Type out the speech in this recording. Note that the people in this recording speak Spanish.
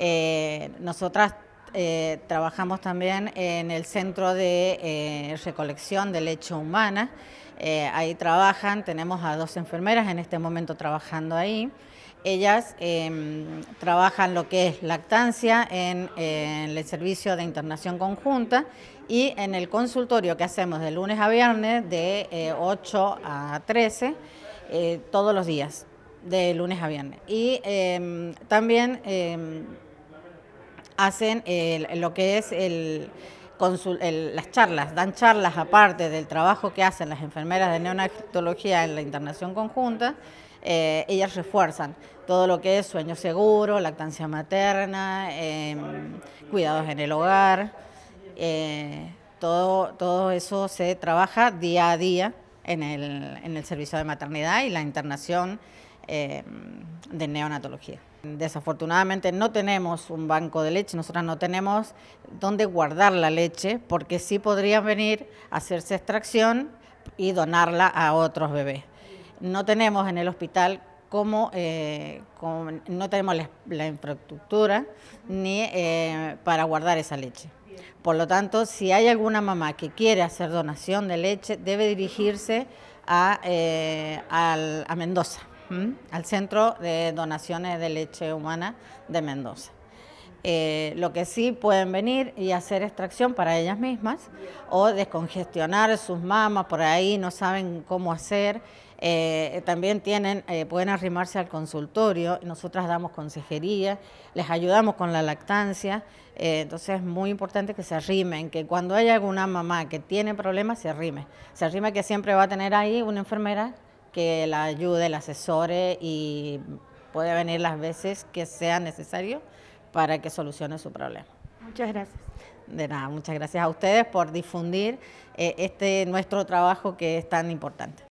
Eh, nosotras eh, trabajamos también en el Centro de eh, Recolección de Leche Humana. ahí trabajan, tenemos a dos enfermeras en este momento trabajando ahí. Ellas em, trabajan lo que es lactancia en, el servicio de internación conjunta y en el consultorio que hacemos de lunes a viernes de 8 a 13 todos los días, de lunes a viernes. Y em, también em, hacen lo que es el, las charlas, dan charlas aparte del trabajo que hacen las enfermeras de neonatología en la internación conjunta, eh, ellas refuerzan todo lo que es sueño seguro, lactancia materna, em, cuidados en el hogar, eh, todo, todo eso se trabaja día a día en el, en el servicio de maternidad y la internación Em, de neonatología. Desafortunadamente no tenemos un banco de leche, nosotros no tenemos dónde guardar la leche porque sí podrían venir a hacerse extracción y donarla a otros bebés. No tenemos en el hospital como, eh, no tenemos la, infraestructura ni eh, para guardar esa leche. Por lo tanto, si hay alguna mamá que quiere hacer donación de leche, debe dirigirse a eh, Mendoza al Centro de Donaciones de Leche Humana de Mendoza. Eh, lo que sí pueden venir y hacer extracción para ellas mismas o descongestionar sus mamas por ahí, no saben cómo hacer. Eh, también tienen, eh, pueden arrimarse al consultorio, nosotras damos consejería, les ayudamos con la lactancia, entonces es muy importante que se arrimen, que cuando haya alguna mamá que tiene problemas se arrime, se arrime que siempre va a tener ahí una enfermera que la ayude, la asesore y puede venir las veces que sea necesario para que solucione su problema. Muchas gracias. De nada, muchas gracias a ustedes por difundir eh, este nuestro trabajo que es tan importante.